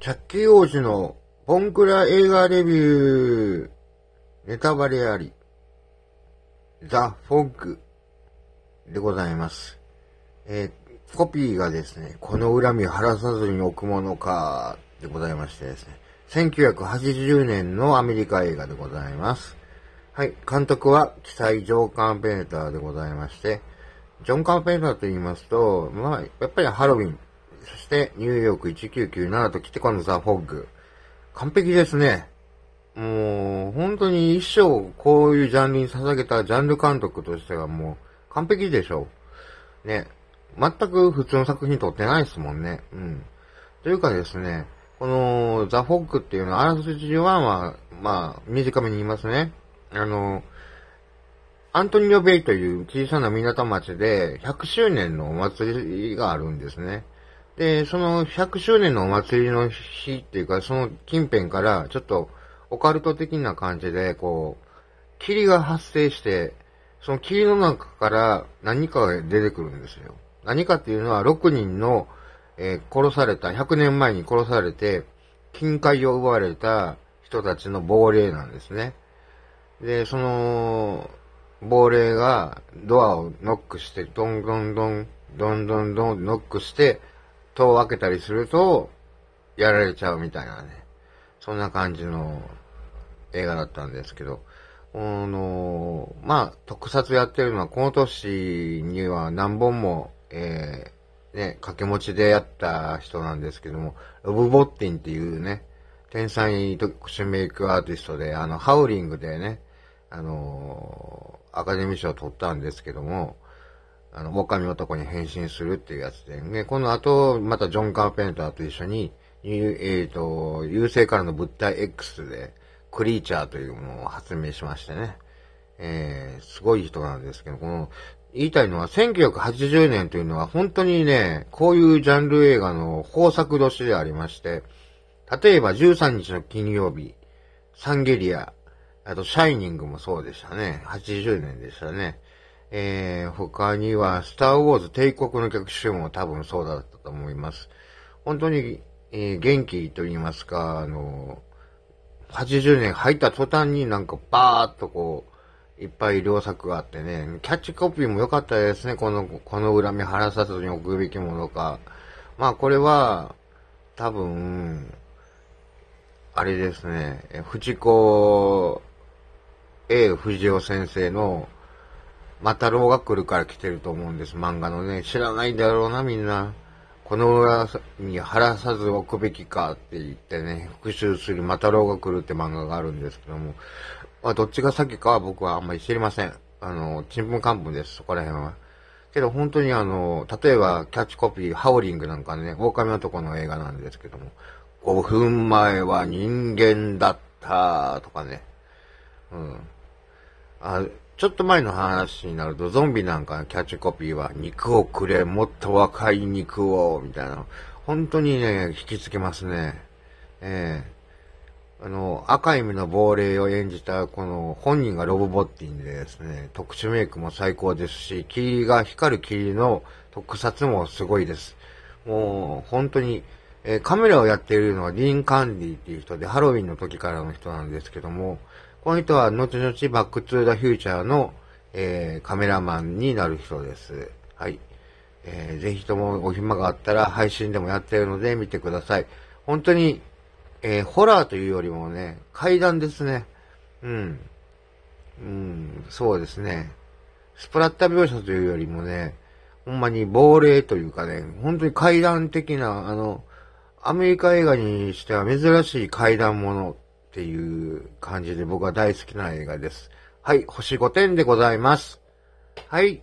チャッキー王子のボンクラ映画レビュー。ネタバレあり。ザ・フォッグでございます。えー、コピーがですね、この恨みを晴らさずに置くものか、でございましてですね。1980年のアメリカ映画でございます。はい、監督は、記載ジョー・カンペーターでございまして、ジョン・カンペーターと言いますと、まあ、やっぱりハロウィン、そして、ニューヨーク1997と来て、このザ・フォッグ。完璧ですね。もう、本当に一生こういうジャンルに捧げたジャンル監督としてはもう完璧でしょう。ね。全く普通の作品撮ってないですもんね。うん。というかですね、このザ・フォックっていうのは、あらすじ1は、まあ、短めに言いますね。あの、アントニオ・ベイという小さな港町で100周年のお祭りがあるんですね。で、その100周年のお祭りの日っていうか、その近辺から、ちょっとオカルト的な感じで、こう、霧が発生して、その霧の中から何かが出てくるんですよ。何かっていうのは、6人の、えー、殺された、100年前に殺されて、金塊を奪われた人たちの亡霊なんですね。で、その、亡霊がドアをノックして、どんどんどん、どんどんどんノックして、戸を開けたりすると、やられちゃうみたいなね。そんな感じの映画だったんですけど、あの、まあ、特撮やってるのは、この年には何本も、えー、ね、掛け持ちでやった人なんですけども、ロブ・ボッティンっていうね、天才特殊メイクアーティストで、あの、ハウリングでね、あのー、アカデミー賞を取ったんですけども、あの、狼男に変身するっていうやつで、ね、この後、またジョン・カーペンターと一緒に、えっ、ー、と、優勢からの物体 X で、クリーチャーというものを発明しましてね、えー、すごい人なんですけど、この、言いたいのは、1980年というのは本当にね、こういうジャンル映画の豊作年でありまして、例えば13日の金曜日、サンゲリア、あと、シャイニングもそうでしたね。80年でしたね。えー、他には、スター・ウォーズ帝国の逆襲も多分そうだったと思います。本当に、えー、元気と言いますか、あのー、80年入った途端になんかバーっとこう、いっぱい良作があってね、キャッチコピーも良かったですね、この、この恨み晴らさずに置くべきものか。まあこれは、多分、あれですね、藤子 A 藤尾先生の、またろうが来るから来てると思うんです。漫画のね、知らないだろうな、みんな。この裏に晴さず置くべきかって言ってね、復讐するまたろうが来るって漫画があるんですけども、まあ、どっちが先かは僕はあんまり知りません。あの、ちんぷんかんぷんです、そこら辺は。けど本当にあの、例えばキャッチコピー、ハウリングなんかね、狼男の映画なんですけども、5分前は人間だったとかね、うん。ちょっと前の話になると、ゾンビなんかのキャッチコピーは、肉をくれ、もっと若い肉を、みたいな。本当にね、引きつけますね。ええー、あの、赤い目の亡霊を演じた、この、本人がロボボッティンでですね、特殊メイクも最高ですし、霧が光る霧の特撮もすごいです。もう、本当に、えー、カメラをやっているのはディーン・カンディっていう人で、ハロウィンの時からの人なんですけども、この人は後々バックトゥーザフューチャーの、えー、カメラマンになる人です。はい。えー、ぜひともお暇があったら配信でもやってるので見てください。本当に、えー、ホラーというよりもね、階段ですね。うん。うん、そうですね。スプラッタ描写というよりもね、ほんまに亡霊というかね、本当に階段的な、あの、アメリカ映画にしては珍しい階段ものっていう感じで僕は大好きな映画です。はい、星5点でございます。はい。